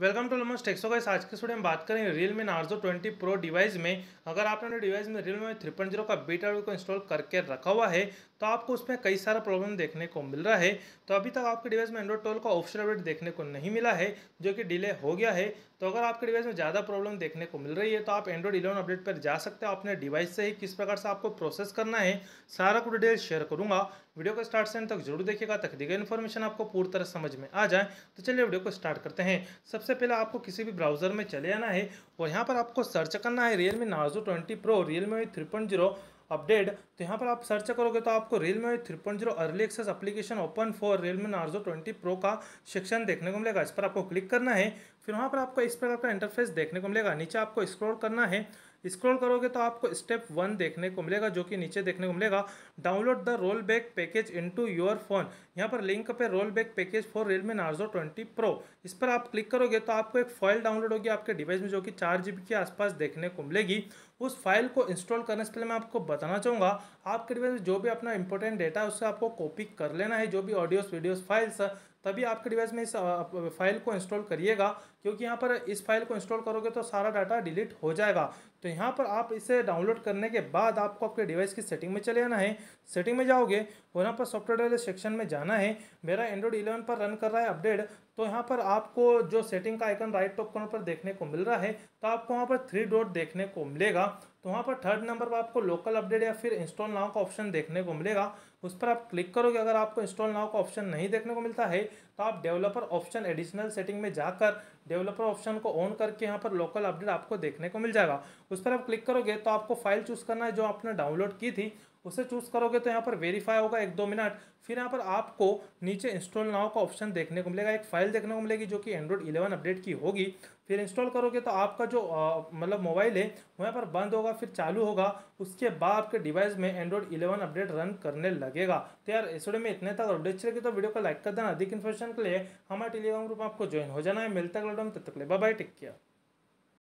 welcome to लमस टेक्सो guys आज के स्टूडियो में बात करेंगे Realme Narzo twenty pro device में अगर आपने अपने डिवाइस में Realme three point zero का बीटा को इंस्टॉल करके रखा हुआ है तो आपको उसमें कई सारा प्रॉब्लम देखने को मिल रहा है तो अभी तक आपके डिवाइस में एंड्रॉइड ट्वेल्व का ऑप्शन अपडेट देखने को नहीं मिला है जो कि डिले हो गया है तो अगर आपके डिवाइस में ज़्यादा प्रॉब्लम देखने को मिल रही है तो आप एंड्रॉइड इलेवन अपडेट पर जा सकते हो अपने डिवाइस से ही किस प्रकार से आपको प्रोसेस करना है सारा कुछ डिटेल शेयर करूँगा वीडियो को स्टार्ट से तक जरूर देखिएगा तक दी गई इन्फॉर्मेशन आपको पूरी तरह समझ में आ जाए तो चलिए वीडियो को स्टार्ट करते हैं सबसे सबसे पहले आपको किसी भी ब्राउज़र में चले आना है और यहाँ पर आपको सर्च करना है Realme Narzo twenty pro Realme three point zero update तो यहाँ पर आप सर्च करोगे तो आपको Realme three point zero early access application open for Realme Narzo twenty pro का सेक्शन देखने को मिलेगा इस पर आपको क्लिक करना है फिर वहाँ पर आपको इस प्रकार का इंटरफेस देखने को मिलेगा नीचे आपको स्क्रॉल करना है स्क्रॉल करोगे तो आपको स्टेप वन देखने को मिलेगा जो कि नीचे देखने को मिलेगा download the roll back package into your phone यहाँ पर लिंक पे roll back package for Realme Narzo twenty pro इस पर आप क्लिक करोगे तो आपको एक फाइल डाउनलोड होगी आपके डिवाइस में जो कि चार जी के आसपास देखने को मिलेगी उस फाइल को इंस्टॉल करने से पहले मैं आपको बताना चाहूँगा आपके डिवाइस में जो भी अपना इंपॉर्टेंट डेटा है उससे आपको कॉपी कर लेना है जो भी ऑडियोस वीडियोस फाइल्स तभी आपके डिवाइस में इस फाइल को इंस्टॉल करिएगा क्योंकि यहाँ पर इस फाइल को इंस्टॉल करोगे तो सारा डाटा डिलीट हो जाएगा तो यहाँ पर आप इसे डाउनलोड करने के बाद आपको आपके डिवाइस की सेटिंग में चले आना है सेटिंग में जाओगे और यहाँ पर सॉफ्टवेयर वाले सेक्शन में जाना है मेरा एंड्रॉइड इलेवन पर रन कर रहा है अपडेट तो यहाँ पर आपको जो सेटिंग का आइकन राइट टॉप कॉर्नर पर देखने को मिल रहा है तो आपको वहाँ पर थ्री डॉट देखने को मिलेगा तो वहाँ पर थर्ड नंबर पर आपको लोकल अपडेट या फिर इंस्टॉल नाव का ऑप्शन देखने को मिलेगा उस पर आप क्लिक करोगे अगर आपको इंस्टॉल नाव का ऑप्शन नहीं देखने को मिलता है तो आप डेवलपर ऑप्शन एडिशनल सेटिंग में जाकर डेवलपर ऑप्शन को ऑन करके यहाँ पर लोकल अपडेट आपको देखने को मिल जाएगा उस पर आप क्लिक करोगे तो आपको फाइल चूज़ करना है जो आपने डाउनलोड की थी उसे चूज़ करोगे तो यहाँ पर वेरीफाई होगा एक दो मिनट फिर यहाँ पर आपको नीचे इंस्टॉल नाव का ऑप्शन देखने को मिलेगा एक फाइल देखने को मिलेगी जो कि एंड्रॉइड इलेवन अपडेट की होगी फिर इंस्टॉल करोगे तो आपका जो मतलब मोबाइल है वो यहाँ पर बंद होगा फिर चालू होगा उसके बाद आपके डिवाइस में एंड्रॉइड इलेवन अपडेट रन करने लगेगा तो यार इस वीडियो में इतने तक अपडेट चलेगी तो वीडियो को लाइक कर देना अधिक इन्फॉर्मेशन के लिए हमारे टेलीग्राम ग्रुप में आपको ज्वाइन हो जाना है मिलता है तब तक ले बाय टेक केयर